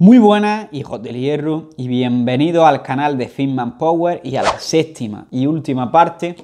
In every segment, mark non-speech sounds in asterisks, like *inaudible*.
Muy buenas, hijos del hierro, y bienvenidos al canal de Finman Power y a la séptima y última parte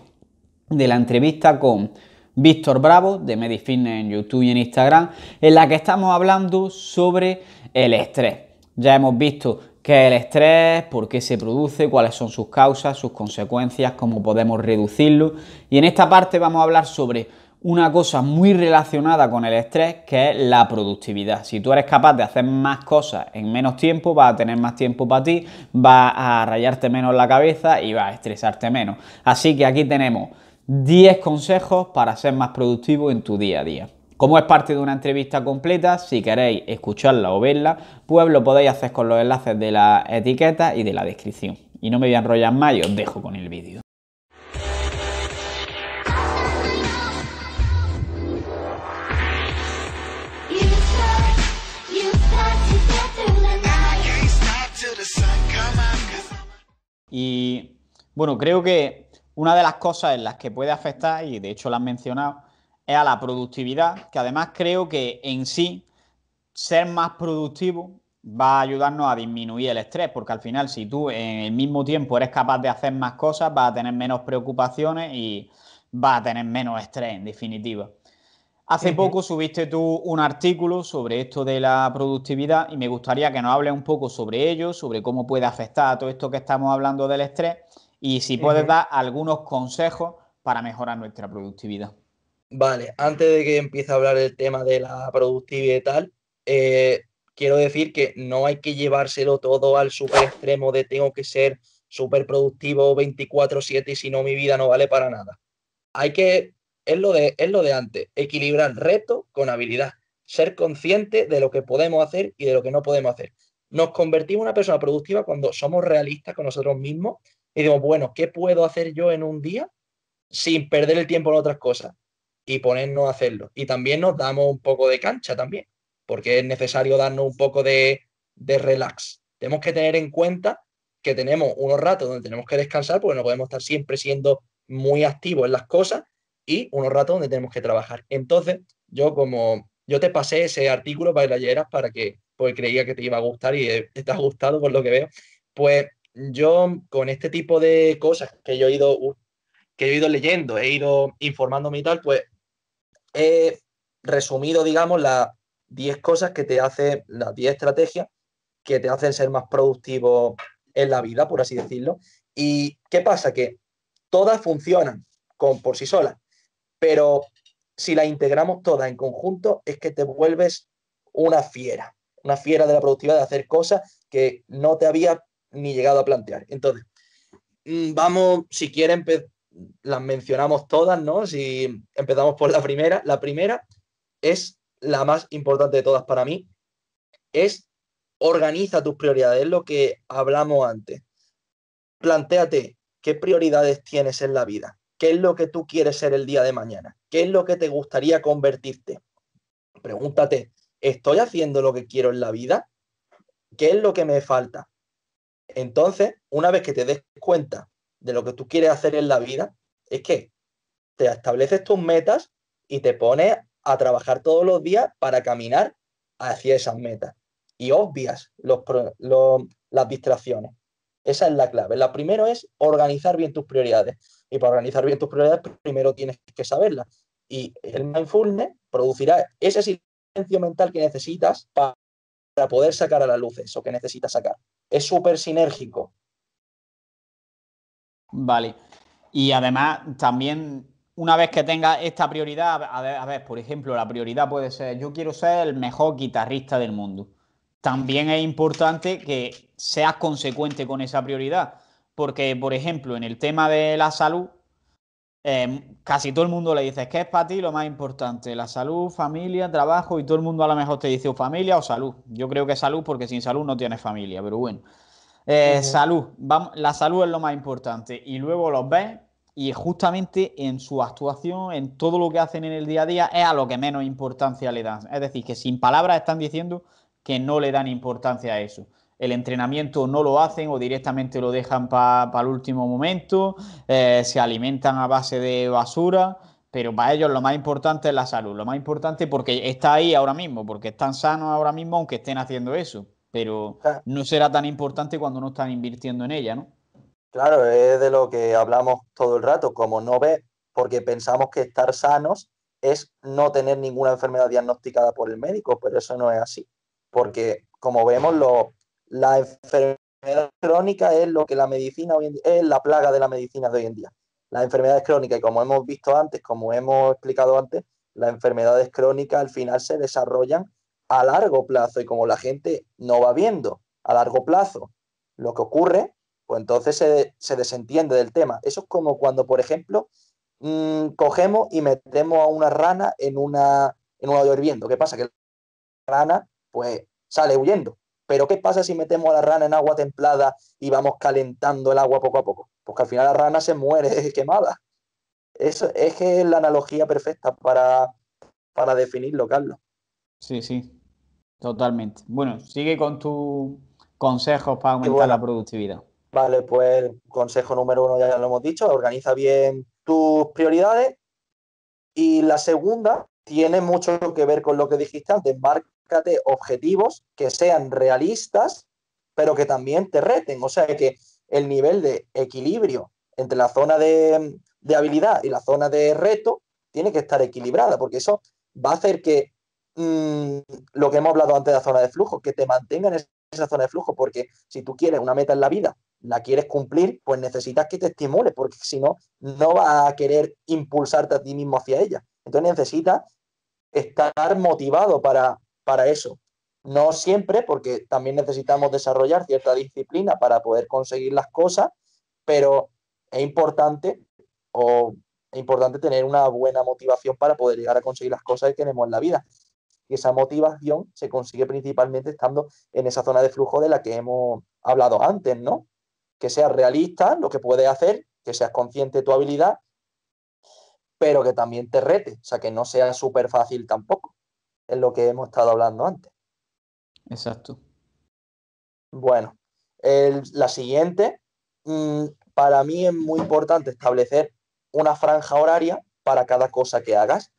de la entrevista con Víctor Bravo de MediFitness en YouTube y en Instagram, en la que estamos hablando sobre el estrés. Ya hemos visto qué es el estrés, por qué se produce, cuáles son sus causas, sus consecuencias, cómo podemos reducirlo. Y en esta parte vamos a hablar sobre una cosa muy relacionada con el estrés que es la productividad. Si tú eres capaz de hacer más cosas en menos tiempo, vas a tener más tiempo para ti, vas a rayarte menos la cabeza y vas a estresarte menos. Así que aquí tenemos 10 consejos para ser más productivo en tu día a día. Como es parte de una entrevista completa, si queréis escucharla o verla, pues lo podéis hacer con los enlaces de la etiqueta y de la descripción. Y no me voy a enrollar más y os dejo con el vídeo. Y bueno, creo que una de las cosas en las que puede afectar, y de hecho lo han mencionado, es a la productividad, que además creo que en sí ser más productivo va a ayudarnos a disminuir el estrés, porque al final si tú en el mismo tiempo eres capaz de hacer más cosas, vas a tener menos preocupaciones y vas a tener menos estrés en definitiva. Hace poco subiste tú un artículo sobre esto de la productividad y me gustaría que nos hables un poco sobre ello, sobre cómo puede afectar a todo esto que estamos hablando del estrés y si puedes dar algunos consejos para mejorar nuestra productividad. Vale, antes de que empiece a hablar el tema de la productividad y tal, eh, quiero decir que no hay que llevárselo todo al super extremo de tengo que ser súper productivo 24/7 y si no mi vida no vale para nada. Hay que es lo, de, es lo de antes, equilibrar reto con habilidad, ser consciente de lo que podemos hacer y de lo que no podemos hacer. Nos convertimos en una persona productiva cuando somos realistas con nosotros mismos y decimos, bueno, ¿qué puedo hacer yo en un día sin perder el tiempo en otras cosas? Y ponernos a hacerlo. Y también nos damos un poco de cancha también, porque es necesario darnos un poco de, de relax. Tenemos que tener en cuenta que tenemos unos ratos donde tenemos que descansar, porque no podemos estar siempre siendo muy activos en las cosas, y unos ratos donde tenemos que trabajar. Entonces, yo como yo te pasé ese artículo para que a leyeras para que, pues creía que te iba a gustar y eh, te has gustado por lo que veo, pues yo con este tipo de cosas que yo he ido, uh, que he ido leyendo, he ido informándome y tal, pues he resumido, digamos, las 10 cosas que te hacen, las 10 estrategias que te hacen ser más productivo en la vida, por así decirlo. ¿Y qué pasa? Que todas funcionan con, por sí solas pero si las integramos todas en conjunto es que te vuelves una fiera, una fiera de la productividad, de hacer cosas que no te había ni llegado a plantear. Entonces, mm, vamos, si quieren, pues, las mencionamos todas, ¿no? Si empezamos por la primera, la primera es la más importante de todas para mí, es organiza tus prioridades, es lo que hablamos antes. Plantéate qué prioridades tienes en la vida, ¿Qué es lo que tú quieres ser el día de mañana? ¿Qué es lo que te gustaría convertirte? Pregúntate, ¿estoy haciendo lo que quiero en la vida? ¿Qué es lo que me falta? Entonces, una vez que te des cuenta de lo que tú quieres hacer en la vida, es que te estableces tus metas y te pones a trabajar todos los días para caminar hacia esas metas y obvias las distracciones. Esa es la clave. La primero es organizar bien tus prioridades. Y para organizar bien tus prioridades, primero tienes que saberlas. Y el mindfulness producirá ese silencio mental que necesitas para poder sacar a la luz eso que necesitas sacar. Es súper sinérgico. Vale. Y además, también una vez que tengas esta prioridad, a a ver, por ejemplo, la prioridad puede ser, yo quiero ser el mejor guitarrista del mundo. También es importante que seas consecuente con esa prioridad porque, por ejemplo, en el tema de la salud, em, casi todo el mundo le dice que es para ti lo más importante, la salud, familia, trabajo, y todo el mundo a lo mejor te dice o familia o salud. Yo creo que salud, porque sin salud no tienes familia, pero bueno. Eh, salud, la salud es lo más importante. Y luego los ves y justamente en su actuación, en todo lo que hacen en el día a día, es a lo que menos importancia le dan. Es decir, que sin palabras están diciendo que no le dan importancia a eso el entrenamiento no lo hacen o directamente lo dejan para el último momento, eh, se alimentan a base de basura, pero para ellos lo más importante es la salud, lo más importante porque está ahí ahora mismo, porque están sanos ahora mismo aunque estén haciendo eso, pero no será tan importante cuando no están invirtiendo en ella, ¿no? Claro, es de lo que hablamos todo el rato, como no ve, porque pensamos que estar sanos es no tener ninguna enfermedad diagnosticada por el médico, pero eso no es así, porque como vemos, los la enfermedad crónica es lo que la medicina hoy en día, es la plaga de la medicina de hoy en día. Las enfermedades crónicas, y como hemos visto antes, como hemos explicado antes, las enfermedades crónicas al final se desarrollan a largo plazo y como la gente no va viendo a largo plazo lo que ocurre, pues entonces se, desentiende del tema. Eso es como cuando, por ejemplo, mm, cogemos y metemos a una rana en, una, en un hoyo hirviendo. ¿Qué pasa? Que la rana pues sale huyendo. Pero ¿qué pasa si metemos a la rana en agua templada y vamos calentando el agua poco a poco? Porque al final la rana se muere *laughs* quemada. Eso es que es la analogía perfecta para, para definirlo, Carlos. Sí, sí, totalmente. Bueno, sigue con tus consejos para aumentar la productividad. Vale, pues consejo número uno ya lo hemos dicho, organiza bien tus prioridades. Y la segunda tiene mucho que ver con lo que dijiste antes, Marco objetivos que sean realistas, pero que también te reten. O sea, que el nivel de equilibrio entre la zona de, habilidad y la zona de reto tiene que estar equilibrada, porque eso va a hacer que mm, lo que hemos hablado antes de la zona de flujo, que te mantenga en esa zona de flujo, porque si tú quieres una meta en la vida, la quieres cumplir, pues necesitas que te estimule, porque si no, no vas a querer impulsarte a ti mismo hacia ella. Entonces necesitas estar motivado para para eso. No siempre, porque también necesitamos desarrollar cierta disciplina para poder conseguir las cosas, pero es importante o es importante tener una buena motivación para poder llegar a conseguir las cosas que tenemos en la vida. Y esa motivación se consigue principalmente estando en esa zona de flujo de la que hemos hablado antes, ¿no? Que seas realista, lo que puedes hacer, que seas consciente de tu habilidad, pero que también te rete, o sea, que no sea súper fácil tampoco en lo que hemos estado hablando antes. Exacto. Bueno, la siguiente, mm, para mí es muy importante establecer una franja horaria para cada cosa que hagas.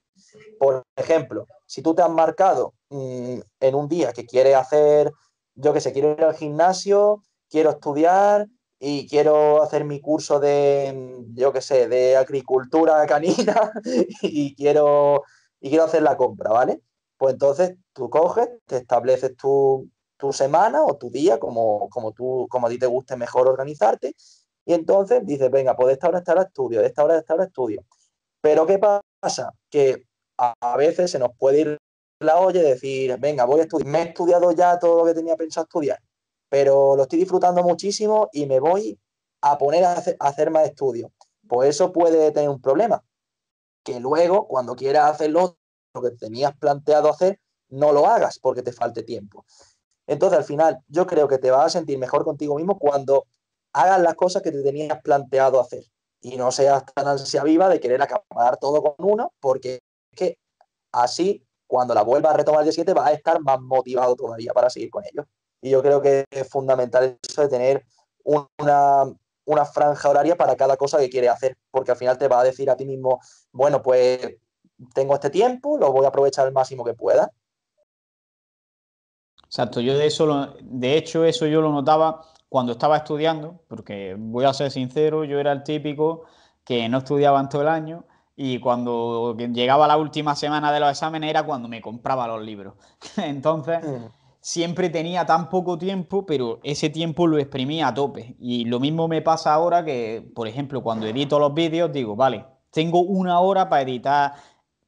Por ejemplo, si tú te has marcado mm, en un día que quieres hacer, yo que sé, quiero ir al gimnasio, quiero estudiar y quiero hacer mi curso de, mm, yo que sé, de agricultura canina *laughs* y quiero, y quiero hacer la compra, ¿vale? Pues entonces tú coges, te estableces tu, semana o tu día, como, tú, como a ti te guste mejor organizarte, y entonces dices, venga, pues de esta hora a esta estudio, de esta hora a esta estudio. Pero ¿qué pasa? Que a, veces se nos puede ir la olla y decir, venga, voy a estudiar, me he estudiado ya todo lo que tenía pensado estudiar, pero lo estoy disfrutando muchísimo y me voy a poner a hacer, más estudios. Pues eso puede tener un problema, que luego, cuando quieras hacerlo lo que tenías planteado hacer, no lo hagas porque te falte tiempo. Entonces, al final, yo creo que te vas a sentir mejor contigo mismo cuando hagas las cosas que te tenías planteado hacer y no seas tan ansia viva de querer acabar todo con uno, porque es que así, cuando la vuelvas a retomar el día 7, vas a estar más motivado todavía para seguir con ello. Y yo creo que es fundamental eso de tener una, una franja horaria para cada cosa que quieres hacer, porque al final te va a decir a ti mismo, bueno, pues tengo este tiempo, lo voy a aprovechar al máximo que pueda. Exacto, yo de eso, de hecho, eso yo lo notaba cuando estaba estudiando, porque voy a ser sincero, yo era el típico que no estudiaba en todo el año y cuando llegaba la última semana de los exámenes era cuando me compraba los libros. *laughs* Entonces, mm. siempre tenía tan poco tiempo, pero ese tiempo lo exprimía a tope. Y lo mismo me pasa ahora que, por ejemplo, cuando edito los vídeos, digo, vale, tengo una hora para editar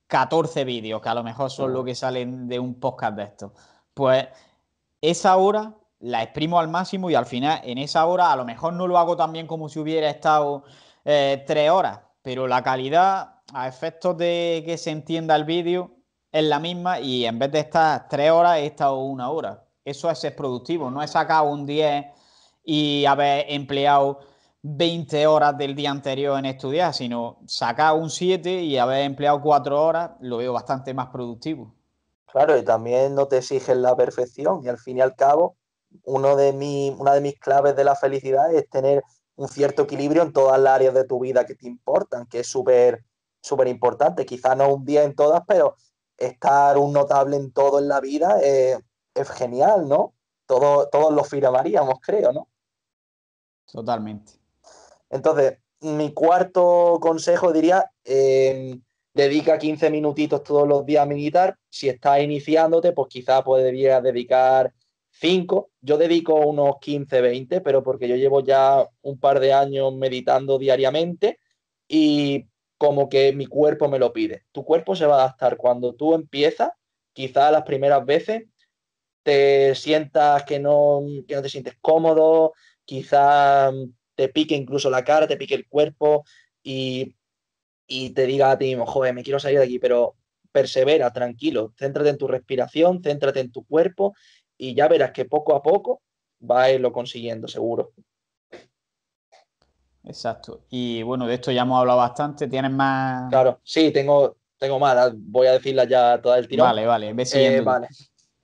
14 vídeos, que a lo mejor son lo que salen de un podcast de estos. Pues esa hora la exprimo al máximo y al final, en esa hora, a lo mejor no lo hago tan bien como si hubiera estado eh, tres horas, pero la calidad, a efectos de que se entienda el vídeo, es la misma y en vez de estar tres horas, he estado una hora. Eso es ser productivo, no he sacado un 10 y haber empleado 20 horas del día anterior en estudiar, sino sacar un 7 y haber empleado 4 horas, lo veo bastante más productivo. Claro, y también no te exigen la perfección y al fin y al cabo, uno de mi, una de mis claves de la felicidad es tener un cierto equilibrio en todas las áreas de tu vida que te importan, que es súper súper importante. Quizá no un día en todas, pero estar un notable en todo en la vida es genial, ¿no? todos lo firmaríamos, creo, ¿no? Totalmente. Entonces, mi cuarto consejo diría, em, dedica 15 minutitos todos los días a meditar. Si estás iniciándote, pues quizá podrías dedicar 5. Yo dedico unos 15, 20, pero porque yo llevo ya un par de años meditando diariamente y como que mi cuerpo me lo pide. Tu cuerpo se va a adaptar. Cuando tú empiezas, quizás las primeras veces te sientas que no, que no te sientes cómodo, quizás te pique incluso la cara, te pique el cuerpo y, te diga a ti mismo, joder, me quiero salir de aquí, pero persevera, tranquilo, céntrate en tu respiración, céntrate en tu cuerpo y ya verás que poco a poco va a irlo consiguiendo, seguro. Exacto. Y bueno, de esto ya hemos hablado bastante. ¿Tienes más? Claro, sí, tengo, tengo más. Voy a decirlas ya toda el tirón. Vale, vale, ve eh, vale,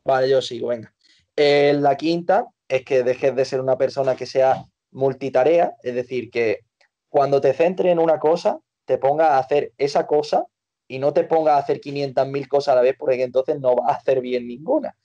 vale, yo sigo, venga. Eh, la quinta es que dejes de ser una persona que sea multitarea, es decir, que cuando te centres en una cosa, te ponga a hacer esa cosa y no te ponga a hacer 500.000 cosas a la vez porque entonces no va a hacer bien ninguna,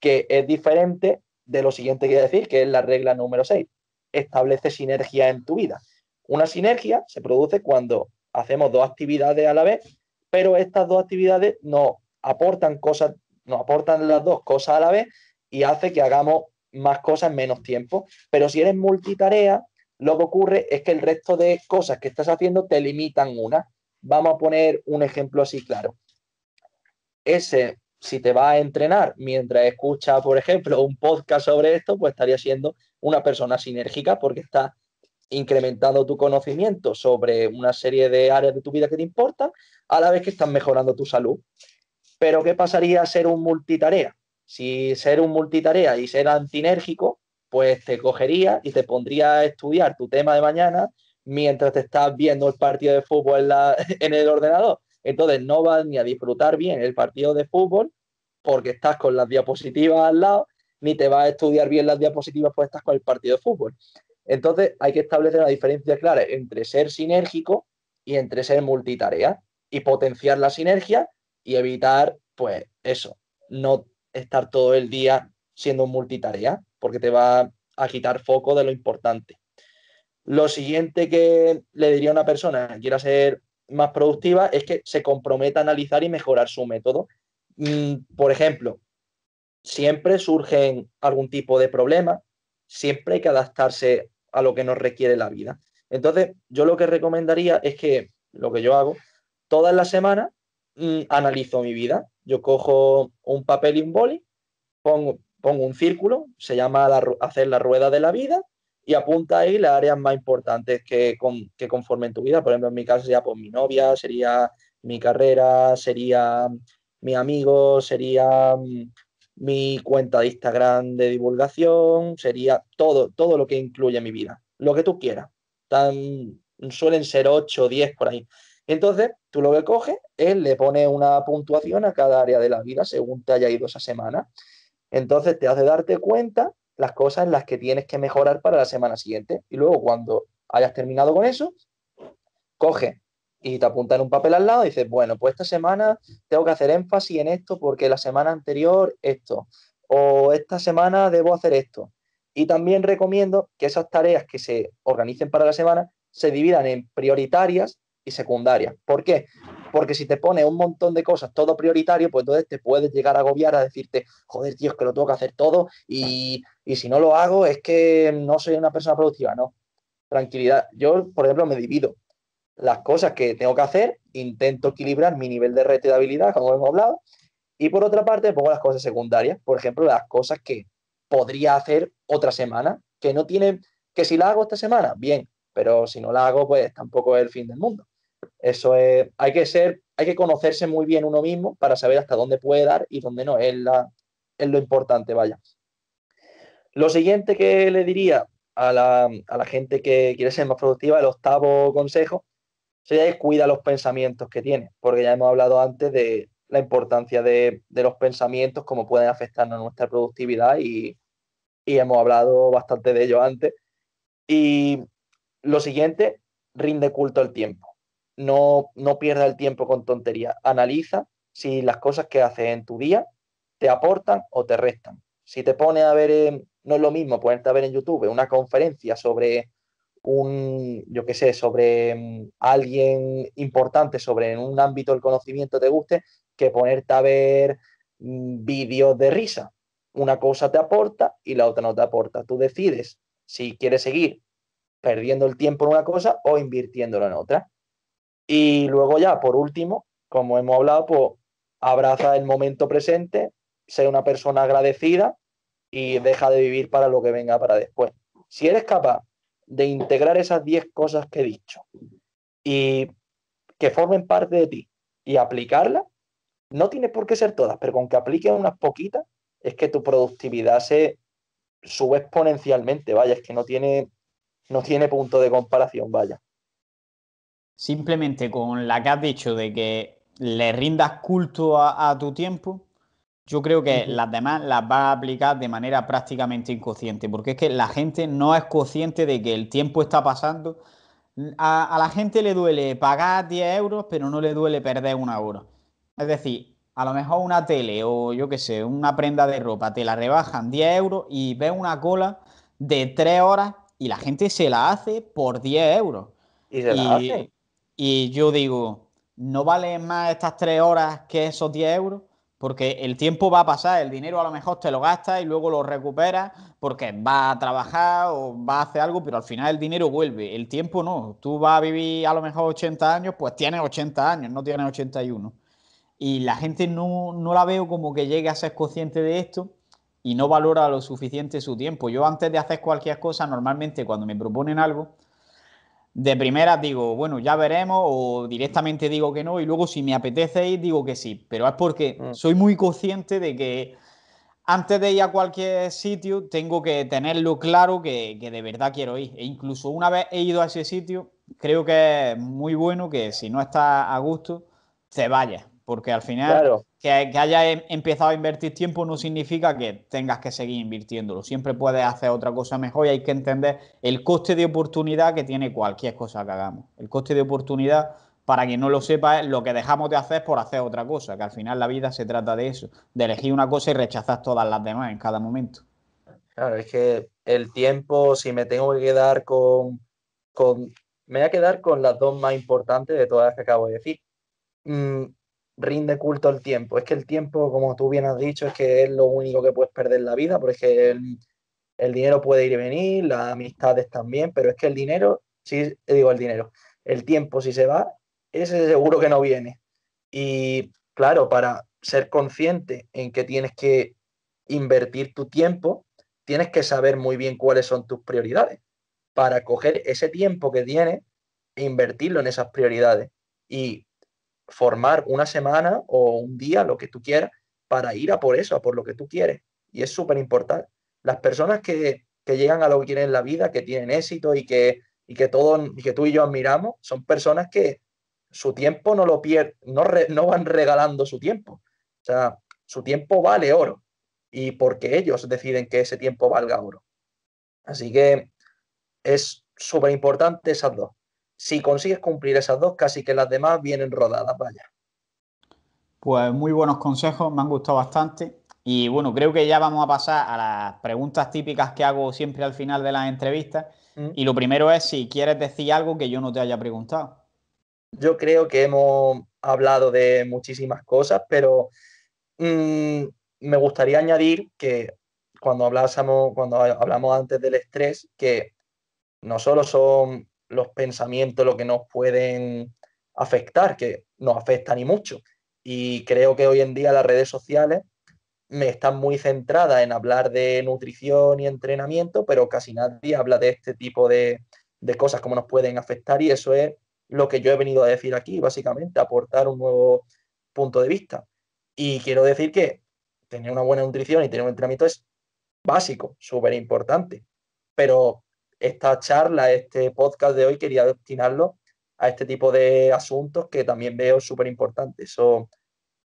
que es diferente de lo siguiente que decir, que es la regla número 6. Establece sinergia en tu vida. Una sinergia se produce cuando hacemos dos actividades a la vez, pero estas dos actividades nos aportan cosas, nos aportan las dos cosas a la vez y hace que hagamos más cosas en menos tiempo. Pero si eres multitarea, lo que ocurre es que el resto de cosas que estás haciendo te limitan una. Vamos a poner un ejemplo así claro. Ese, si te va a entrenar mientras escuchas, por ejemplo, un podcast sobre esto, pues estaría siendo una persona sinérgica porque está incrementando tu conocimiento sobre una serie de áreas de tu vida que te importan, a la vez que estás mejorando tu salud. Pero ¿qué pasaría a ser un multitarea? Si ser un multitarea y ser antinérgico, pues te cogería y te pondría a estudiar tu tema de mañana mientras te estás viendo el partido de fútbol en, *laughs* en el ordenador. Entonces no vas ni a disfrutar bien el partido de fútbol porque estás con las diapositivas al lado, ni te vas a estudiar bien las diapositivas porque estás con el partido de fútbol. Entonces hay que establecer una diferencia clara entre ser sinérgico y entre ser multitarea y potenciar la sinergia y evitar, pues eso, no estar todo el día siendo multitarea, porque te va a quitar foco de lo importante. Lo siguiente que le diría a una persona que quiera ser más productiva es que se comprometa a analizar y mejorar su método. Mm, por ejemplo, siempre surgen algún tipo de problema, siempre hay que adaptarse a lo que nos requiere la vida. Entonces, yo lo que recomendaría es que, lo que yo hago, todas las semanas mm, analizo mi vida yo cojo un papel y un boli, pongo, un círculo, se llama hacer la rueda de la vida, y apunta ahí las áreas más importantes que, conformen tu vida. Por ejemplo, en mi caso sería pues, mi novia, sería mi carrera, sería mi amigo, sería mm, mi cuenta de Instagram de divulgación, sería todo, todo lo que incluye mi vida, lo que tú quieras. Tan, suelen ser 8 o 10 por ahí. Entonces, tú lo que coges es le pones una puntuación a cada área de la vida según te haya ido esa semana. Entonces, te hace darte cuenta las cosas en las que tienes que mejorar para la semana siguiente. Y luego, cuando hayas terminado con eso, coge y te apunta en un papel al lado y dices, bueno, pues esta semana tengo que hacer énfasis en esto porque la semana anterior esto, o esta semana debo hacer esto. Y también recomiendo que esas tareas que se organicen para la semana se dividan en prioritarias y secundaria. ¿Por qué? Porque si te pones un montón de cosas, todo prioritario, pues entonces te puedes llegar a agobiar a decirte, joder, tío, es que lo tengo que hacer todo y, si no lo hago es que no soy una persona productiva, no. Tranquilidad. Yo, por ejemplo, me divido las cosas que tengo que hacer, intento equilibrar mi nivel de red de habilidad, como hemos hablado, y por otra parte pongo las cosas secundarias, por ejemplo, las cosas que podría hacer otra semana, que no tiene que si la hago esta semana, bien, pero si no la hago, pues tampoco es el fin del mundo. Eso es, hay que ser, hay que conocerse muy bien uno mismo para saber hasta dónde puede dar y dónde no, es, lo importante, vaya. Lo siguiente que le diría a la, gente que quiere ser más productiva, el octavo consejo, sería que cuida los pensamientos que tiene, porque ya hemos hablado antes de la importancia de, los pensamientos, cómo pueden afectarnos a nuestra productividad y, y hemos hablado bastante de ello antes. Y lo siguiente, rinde culto al tiempo no, pierda el tiempo con tonterías. Analiza si las cosas que haces en tu día te aportan o te restan. Si te pones a ver, no es lo mismo ponerte a ver en YouTube una conferencia sobre un, yo qué sé, sobre mm, alguien importante, sobre en un ámbito del conocimiento te guste, que ponerte a ver mm, vídeos de risa. Una cosa te aporta y la otra no te aporta. Tú decides si quieres seguir perdiendo el tiempo en una cosa o invirtiéndolo en otra. Y luego ya, por último, como hemos hablado, pues abraza el momento presente, sé una persona agradecida y deja de vivir para lo que venga para después. Si eres capaz de integrar esas 10 cosas que he dicho y que formen parte de ti y aplicarlas, no tienes por qué ser todas, pero con que apliques unas poquitas, es que tu productividad se sube exponencialmente, vaya, es que no tiene, no tiene punto de comparación, vaya simplemente con la que has dicho de que le rindas culto a, tu tiempo, yo creo que las demás las va a aplicar de manera prácticamente inconsciente, porque es que la gente no es consciente de que el tiempo está pasando. A, la gente le duele pagar 10 euros, pero no le duele perder una hora. Es decir, a lo mejor una tele o yo qué sé, una prenda de ropa, te la rebajan 10 euros y ves una cola de 3 horas y la gente se la hace por 10 euros. Y yo digo, ¿no valen más estas tres horas que esos 10 euros? Porque el tiempo va a pasar, el dinero a lo mejor te lo gastas y luego lo recuperas porque va a trabajar o va a hacer algo, pero al final el dinero vuelve, el tiempo no. Tú vas a vivir a lo mejor 80 años, pues tienes 80 años, no tienes 81. Y la gente no, no la veo como que llegue a ser consciente de esto y no valora lo suficiente su tiempo. Yo antes de hacer cualquier cosa, normalmente cuando me proponen algo, de primera digo, bueno, ya veremos, o directamente digo que no, y luego si me apetece ir, digo que sí. Pero es porque mm. soy muy consciente de que antes de ir a cualquier sitio, tengo que tenerlo claro que, que, de verdad quiero ir. E incluso una vez he ido a ese sitio, creo que es muy bueno que si no está a gusto, se vaya, Porque al final que, hayas em, empezado a invertir tiempo no significa que tengas que seguir invirtiéndolo. Siempre puedes hacer otra cosa mejor y hay que entender el coste de oportunidad que tiene cualquier cosa que hagamos. El coste de oportunidad, para quien no lo sepa, es lo que dejamos de hacer por hacer otra cosa, que al final la vida se trata de eso, de elegir una cosa y rechazar todas las demás en cada momento. Claro, es que el tiempo, si me tengo que quedar con, con me voy a quedar con las dos más importantes de todas las que acabo de decir. Mm, rinde culto al tiempo. Es que el tiempo, como tú bien has dicho, es que es lo único que puedes perder en la vida, porque el, el, dinero puede ir y venir, las amistades también, pero es que el dinero, si digo el dinero, el tiempo si se va, ese seguro que no viene. Y claro, para ser consciente en que tienes que invertir tu tiempo, tienes que saber muy bien cuáles son tus prioridades para coger ese tiempo que tienes e invertirlo en esas prioridades. Y formar una semana o un día, lo que tú quieras, para ir a por eso, a por lo que tú quieres. Y es súper importante. Las personas que, que, llegan a lo que quieren en la vida, que tienen éxito y que, y que, todo, y que tú y yo admiramos, son personas que su tiempo no lo pierden, no, no van regalando su tiempo. O sea, su tiempo vale oro y porque ellos deciden que ese tiempo valga oro. Así que es súper importante esas dos, si consigues cumplir esas dos, casi que las demás vienen rodadas, vaya. Pues muy buenos consejos, me han gustado bastante. Y bueno, creo que ya vamos a pasar a las preguntas típicas que hago siempre al final de las entrevistas. Mm. Y lo primero es si quieres decir algo que yo no te haya preguntado. Yo creo que hemos hablado de muchísimas cosas, pero mm, me gustaría añadir que cuando cuando hablamos antes del estrés, que no solo son los pensamientos, lo que nos pueden afectar, que nos afecta ni mucho. Y creo que hoy en día las redes sociales me están muy centradas en hablar de nutrición y entrenamiento, pero casi nadie habla de este tipo de, de cosas, como nos pueden afectar. Y eso es lo que yo he venido a decir aquí, básicamente, aportar un nuevo punto de vista. Y quiero decir que tener una buena nutrición y tener un entrenamiento es básico, súper importante. Pero esta charla, este podcast de hoy, quería destinarlo a este tipo de asuntos que también veo súper importantes. Eso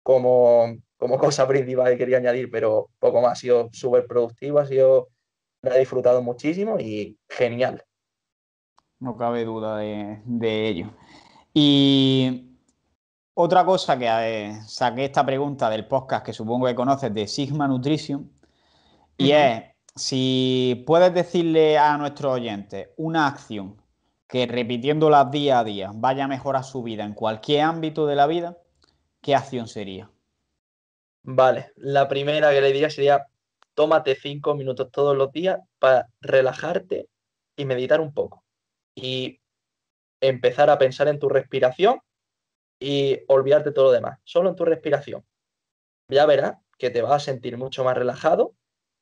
como, como cosa principal que quería añadir, pero poco más. Ha sido súper productivo, ha sido, me he disfrutado muchísimo y genial. No cabe duda de, ello. Y otra cosa que eh, saqué esta pregunta del podcast que supongo que conoces de Sigma Nutrition, y es si puedes decirle a nuestro oyente una acción que repitiéndola día a día vaya a mejorar su vida en cualquier ámbito de la vida, ¿qué acción sería? Vale, la primera que le diría sería tómate cinco minutos todos los días para relajarte y meditar un poco. Y empezar a pensar en tu respiración y olvidarte todo lo demás, solo en tu respiración. Ya verás que te vas a sentir mucho más relajado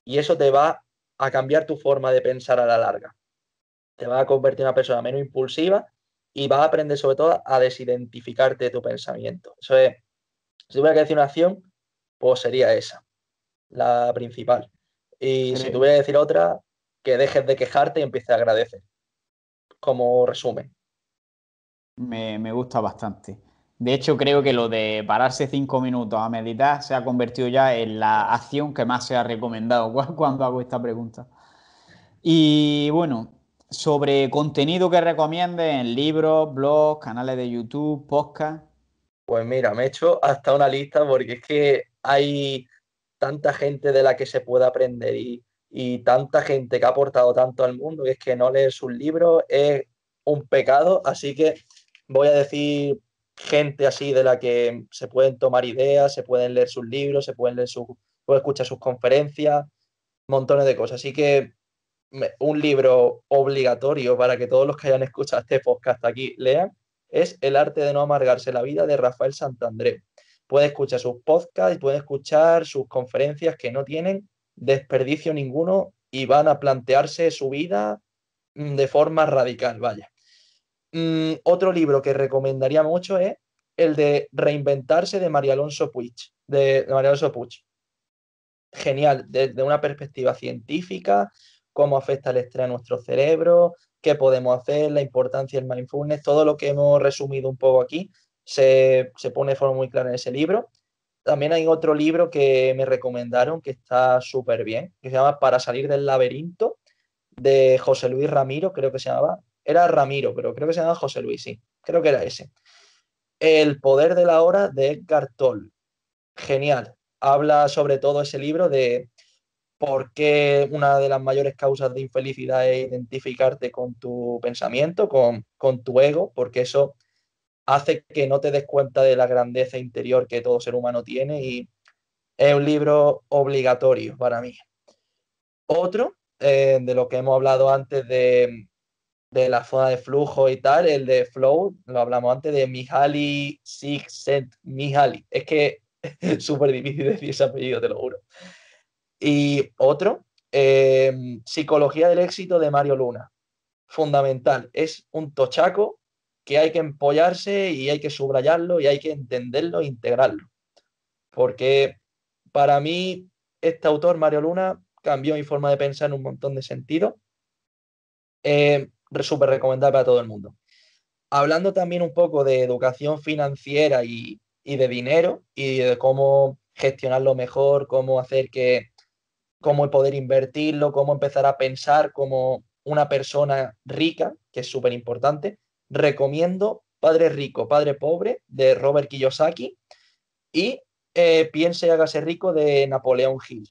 y eso te va a cambiar tu forma de pensar a la larga. Te va a convertir en una persona menos impulsiva y va a aprender sobre todo a desidentificarte de tu pensamiento. si tuviera que decir una acción, pues sería esa, la principal. Y si tuviera que decir otra, que dejes de quejarte y empieces a agradecer, como resumen. me gusta bastante. De hecho, creo que lo de pararse cinco minutos a meditar se ha convertido ya en la acción que más se ha recomendado *laughs* cuando hago esta pregunta. Y bueno, sobre contenido que recomiendes en libros, blogs, canales de YouTube, podcast. Pues mira, me he hecho hasta una lista porque es que hay tanta gente de la que se puede aprender y, tanta gente que ha aportado tanto al mundo y es que no leer sus libros es un pecado. Así que voy a decir gente así de la que se pueden tomar ideas, se pueden leer sus libros, se pueden leer escuchar sus conferencias, montones de cosas. Así que un libro obligatorio para que todos los que hayan escuchado este podcast aquí lean es El arte de no amargarse la vida de Rafael Santandré. Puede escuchar sus podcasts, puede escuchar sus conferencias que no tienen desperdicio ninguno y van a plantearse su vida mm, de forma radical, vaya. Mm, otro libro que recomendaría mucho es el de Reinventarse de María Alonso Puig, de, María Alonso Puig. Genial, desde una perspectiva científica, cómo afecta el estrés a nuestro cerebro, qué podemos hacer, la importancia del mindfulness, todo lo que hemos resumido un poco aquí se, se pone de forma muy clara en ese libro. También hay otro libro que me recomendaron que está súper bien, que se llama Para salir del laberinto, de José Luis Ramiro, creo que se llamaba, era Ramiro, pero creo que se llamaba José Luis, sí. Creo que era ese. El poder de la hora de Edgar Toll. Genial. Habla sobre todo ese libro de por qué una de las mayores causas de infelicidad es identificarte con tu pensamiento, con, tu ego, porque eso hace que no te des cuenta de la grandeza interior que todo ser humano tiene y es un libro obligatorio para mí. Otro, eh, de lo que hemos hablado antes de de la zona de flujo y tal, el de flow, lo hablamos antes de Mihaly Sixent Mihaly. Es que es *laughs* súper difícil *laughs* decir ese apellido, te lo juro. Y otro, eh, Psicología del éxito de Mario Luna. Fundamental. Es un tochaco que hay que empollarse y hay que subrayarlo y hay que entenderlo e integrarlo. Porque para mí, este autor, Mario Luna, cambió mi forma de pensar en un montón de sentidos. Eh, súper recomendable para todo el mundo. Hablando también un poco de educación financiera y, de dinero y de cómo gestionarlo mejor, cómo hacer que, cómo poder invertirlo, cómo empezar a pensar como una persona rica, que es súper importante, recomiendo Padre Rico, Padre Pobre de Robert Kiyosaki y eh, Piense y hágase rico de Napoleón Hill.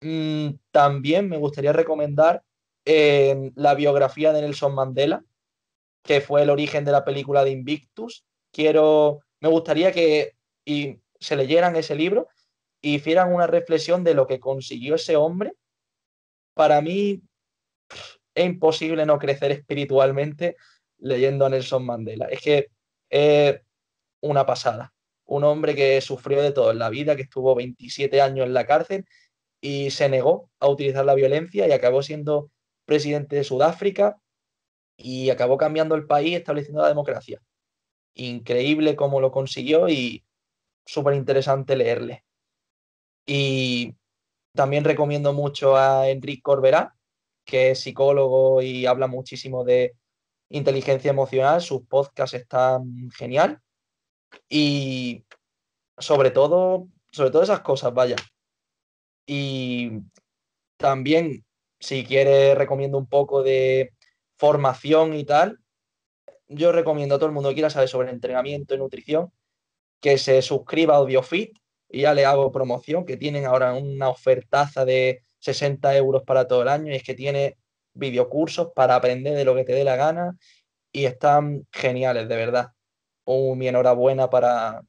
Mm, también me gustaría recomendar en la biografía de Nelson Mandela, que fue el origen de la película de Invictus. Quiero, me gustaría que se leyeran ese libro y e hicieran una reflexión de lo que consiguió ese hombre. Para mí es imposible no crecer espiritualmente leyendo a Nelson Mandela. Es que es una pasada. Un hombre que sufrió de todo en la vida, que estuvo 27 años en la cárcel y se negó a utilizar la violencia y acabó siendo presidente de Sudáfrica y acabó cambiando el país, estableciendo la democracia. Increíble cómo lo consiguió y súper interesante leerle. Y también recomiendo mucho a Enrique Corberá, que es psicólogo y habla muchísimo de inteligencia emocional. Sus podcasts están genial. Y sobre todo, sobre todo esas cosas, vaya. Y también si quieres, recomiendo un poco de formación y tal. Yo recomiendo a todo el mundo que quiera saber sobre entrenamiento y nutrición que se suscriba a AudioFit y ya le hago promoción, que tienen ahora una ofertaza de 60 euros para todo el año y es que tiene videocursos para aprender de lo que te dé la gana y están geniales, de verdad. Un, mi enhorabuena para,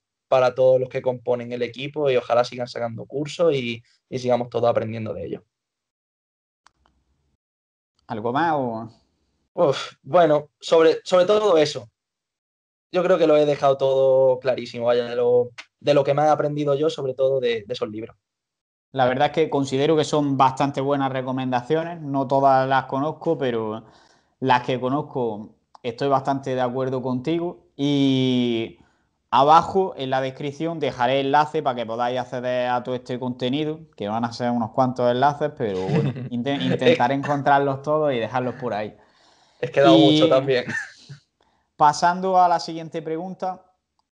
todos los que componen el equipo y ojalá sigan sacando cursos y, y sigamos todos aprendiendo de ellos. ¿Algo más? bueno, sobre, sobre todo eso. Yo creo que lo he dejado todo clarísimo, vaya, de lo, que me he aprendido yo, sobre todo de, de esos libros. La verdad es que considero que son bastante buenas recomendaciones. No todas las conozco, pero las que conozco estoy bastante de acuerdo contigo. Y Abajo en la descripción dejaré enlace para que podáis acceder a todo este contenido, que van a ser unos cuantos enlaces, pero bueno, *laughs* intentaré encontrarlos todos y dejarlos por ahí. Es que dado mucho también. Pasando a la siguiente pregunta,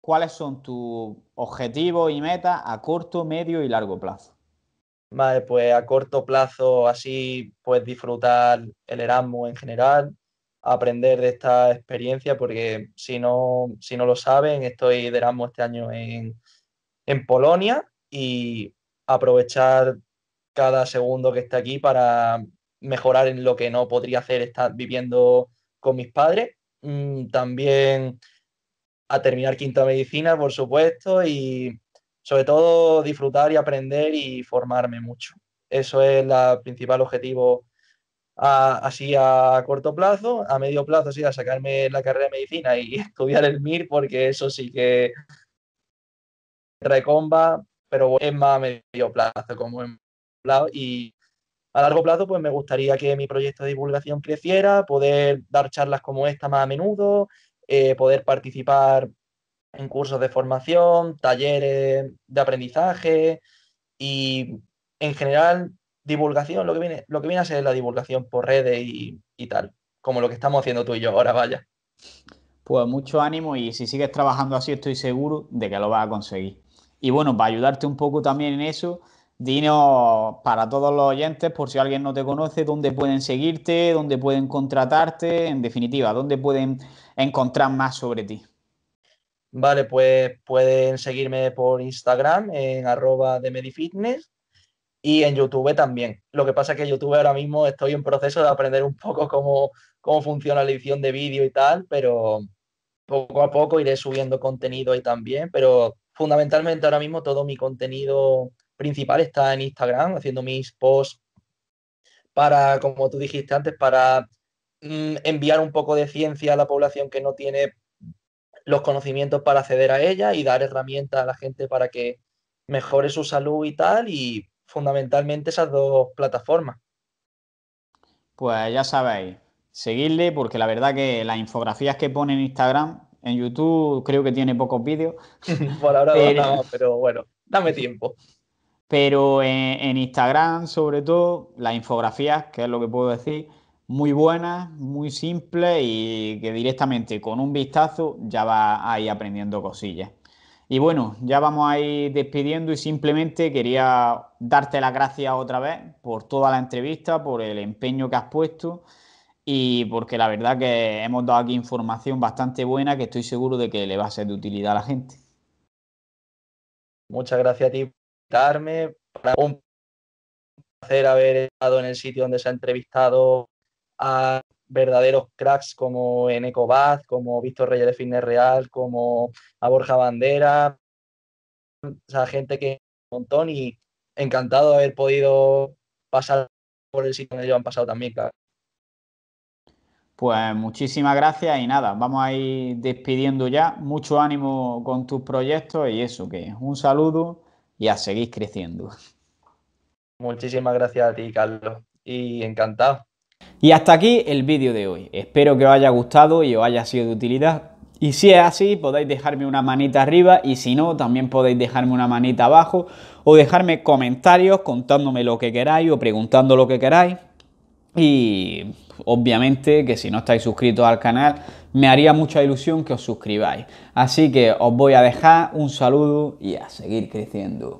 ¿cuáles son tus objetivos y metas a corto, medio y largo plazo? Vale, pues a corto plazo así puedes disfrutar el Erasmus en general, aprender de esta experiencia, porque si no, si no lo saben, estoy de Erasmus este año en, Polonia y aprovechar cada segundo que esté aquí para mejorar en lo que no podría hacer estar viviendo con mis padres. Mm, también a terminar quinta medicina, por supuesto, y sobre todo disfrutar y aprender y formarme mucho. Eso es el principal objetivo así a corto plazo, a medio plazo sí a sacarme la carrera de medicina y *laughs* estudiar el MIR porque eso sí que recomba, pero es más a medio plazo como en plazo y a largo plazo pues me gustaría que mi proyecto de divulgación creciera, poder dar charlas como esta más a menudo, eh, poder participar en cursos de formación, talleres de aprendizaje y en general divulgación, lo que viene, lo que viene a ser la divulgación por redes y, y tal, como lo que estamos haciendo tú y yo ahora, vaya. Pues mucho ánimo y si sigues trabajando así estoy seguro de que lo vas a conseguir. Y bueno, para ayudarte un poco también en eso, dinos para todos los oyentes, por si alguien no te conoce, dónde pueden seguirte, dónde pueden contratarte, en definitiva, dónde pueden encontrar más sobre ti. Vale, pues pueden seguirme por Instagram en arroba de Medifitness y en YouTube también. Lo que pasa es que YouTube ahora mismo estoy en proceso de aprender un poco cómo, funciona la edición de vídeo y tal, pero poco a poco iré subiendo contenido ahí también, pero fundamentalmente ahora mismo todo mi contenido principal está en Instagram, haciendo mis posts para, como tú dijiste antes, para mm, enviar un poco de ciencia a la población que no tiene los conocimientos para acceder a ella y dar herramientas a la gente para que mejore su salud y tal. Y fundamentalmente esas dos plataformas. Pues ya sabéis, seguirle porque la verdad que las infografías que pone en Instagram, en YouTube creo que tiene pocos vídeos. *laughs* Por ahora pero... No, pero bueno, dame tiempo. Pero en, Instagram, sobre todo, las infografías, que es lo que puedo decir, muy buenas, muy simples y que directamente con un vistazo ya va ahí aprendiendo cosillas. Y bueno, ya vamos a ir despidiendo y simplemente quería darte las gracias otra vez por toda la entrevista, por el empeño que has puesto y porque la verdad que hemos dado aquí información bastante buena que estoy seguro de que le va a ser de utilidad a la gente. Muchas gracias a ti por invitarme. Para un placer haber estado en el sitio donde se ha entrevistado a verdaderos cracks como en Vaz, como Víctor Reyes de Fitness Real, como a Borja Bandera, o gente que un montón y encantado de haber podido pasar por el sitio donde ellos han pasado también, claro. Pues muchísimas gracias y nada, vamos a ir despidiendo ya. Mucho ánimo con tus proyectos y eso, que un saludo y a seguir creciendo. Muchísimas gracias a ti, Carlos, y encantado. Y hasta aquí el vídeo de hoy. Espero que os haya gustado y os haya sido de utilidad. Y si es así, podéis dejarme una manita arriba y si no, también podéis dejarme una manita abajo o dejarme comentarios contándome lo que queráis o preguntando lo que queráis. Y obviamente que si no estáis suscritos al canal, me haría mucha ilusión que os suscribáis. Así que os voy a dejar un saludo y a seguir creciendo